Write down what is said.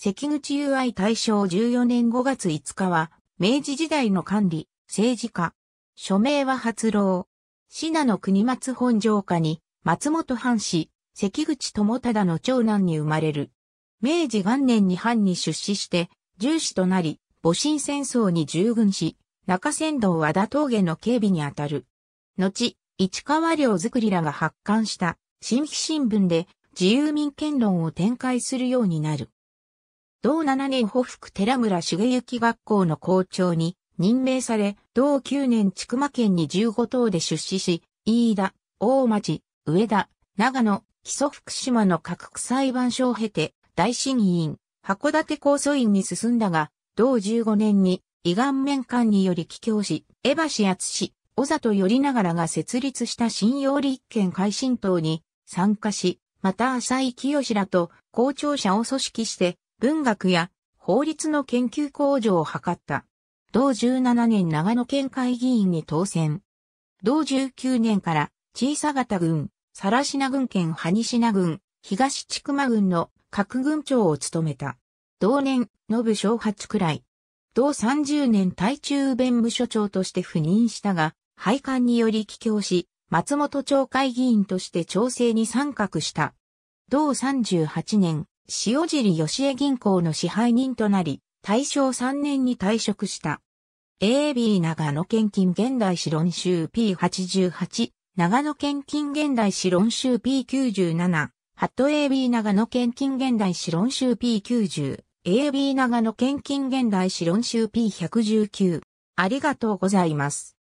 関口友愛大正14年5月5日は、明治時代の管理、政治家。署名は発郎。信濃国松本城下に、松本藩士、関口智忠の長男に生まれる。明治元年に藩に出資して、重視となり、戊辰戦争に従軍し、中山道和田峠の警備にあたる。後、市川領作りらが発刊した、新規新聞で自由民権論を展開するようになる。同7年保福寺村茂行学校の校長に任命され、同9年千曲県に15等で出資し、飯田、大町、上田、長野、基礎福島の各区裁判所を経て、大審議員、函館構訴院に進んだが、同15年に、胃が面官により帰郷し、江橋厚氏、小里りながらが設立した新用立憲改進党に参加し、また浅井清らと校長者を組織して、文学や法律の研究向上を図った。同17年長野県会議員に当選。同19年から小さ方郡、更ナ郡県シ品郡、東千曲郡の各郡長を務めた。同年、信小八くらい。同30年対中弁務所長として赴任したが、廃刊により帰郷し、松本町会議員として調整に参画した。同38年、塩尻吉江銀行の支配人となり、大正3年に退職した。AB 長野県金現代史論集 P88、長野県金現代史論集 P97、ハット AB 長野県金現代史論集 P90、AB 長野県金現代史論集 P119。ありがとうございます。